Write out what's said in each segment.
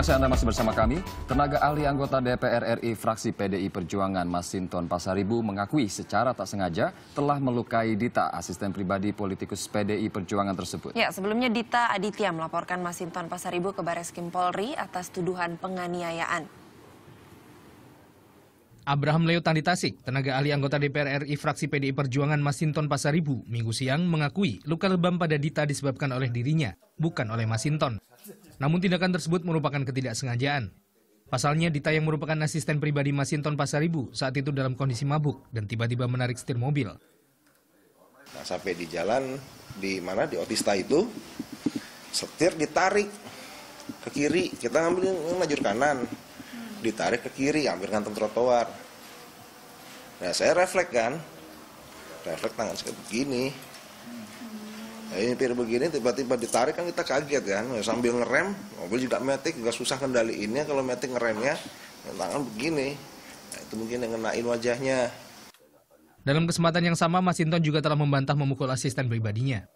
kasih Anda masih bersama kami. Tenaga ahli anggota DPR RI fraksi PDI Perjuangan Masinton Pasaribu mengakui secara tak sengaja telah melukai Dita, asisten pribadi politikus PDI Perjuangan tersebut. Ya, sebelumnya Dita Aditya melaporkan Masinton Pasaribu ke Bares Kim Polri atas tuduhan penganiayaan. Abraham Leo Tanditasik, tenaga ahli anggota DPR RI fraksi PDI Perjuangan Masinton Pasaribu, minggu siang mengakui luka lebam pada Dita disebabkan oleh dirinya, bukan oleh Masinton. Namun tindakan tersebut merupakan ketidaksengajaan. Pasalnya Dita yang merupakan asisten pribadi Masinton Pasaribu saat itu dalam kondisi mabuk dan tiba-tiba menarik setir mobil. Nah, sampai di jalan di mana di Otista itu setir ditarik ke kiri, kita ngambil maju kanan. Ditarik ke kiri, hampir ngantem trotoar. Nah, saya refleks kan. Refleks tangan saya begini. Ya, nah, nyetir begini tiba-tiba ditarik kan kita kaget kan ya, sambil ngerem mobil juga metik nggak susah kendaliinnya kalau metik ngeremnya nah, tangan begini nah, itu mungkin yang ngenain wajahnya dalam kesempatan yang sama Masinton juga telah membantah memukul asisten pribadinya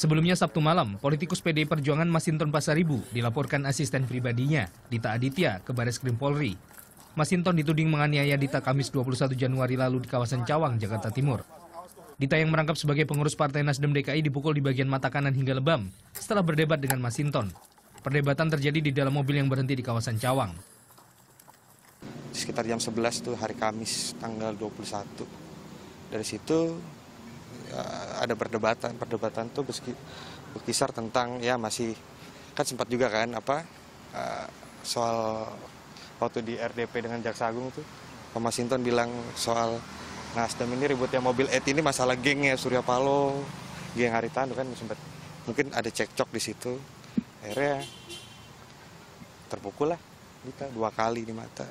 Sebelumnya Sabtu malam, politikus PDI Perjuangan Masinton Pasaribu dilaporkan asisten pribadinya, Dita Aditya, ke Baris Krim Polri. Masinton dituding menganiaya Dita Kamis 21 Januari lalu di kawasan Cawang, Jakarta Timur. Dita yang merangkap sebagai pengurus Partai Nasdem DKI dipukul di bagian mata kanan hingga lebam setelah berdebat dengan Masinton. Perdebatan terjadi di dalam mobil yang berhenti di kawasan Cawang. Sekitar jam 11 itu hari Kamis tanggal 21. Dari situ ya, ada perdebatan. Perdebatan itu berkisar tentang ya masih kan sempat juga kan apa ya, soal waktu di RDP dengan Jaksa Agung tuh Pak Masinton bilang soal Nasdem ini ributnya mobil et ini masalah gengnya Surya Paloh, geng Haritanu kan sempat mungkin ada cekcok di situ. Akhirnya terpukul lah kita dua kali di mata.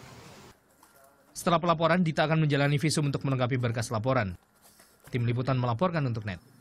Setelah pelaporan, Dita akan menjalani visum untuk melengkapi berkas laporan. Tim Liputan melaporkan untuk NET.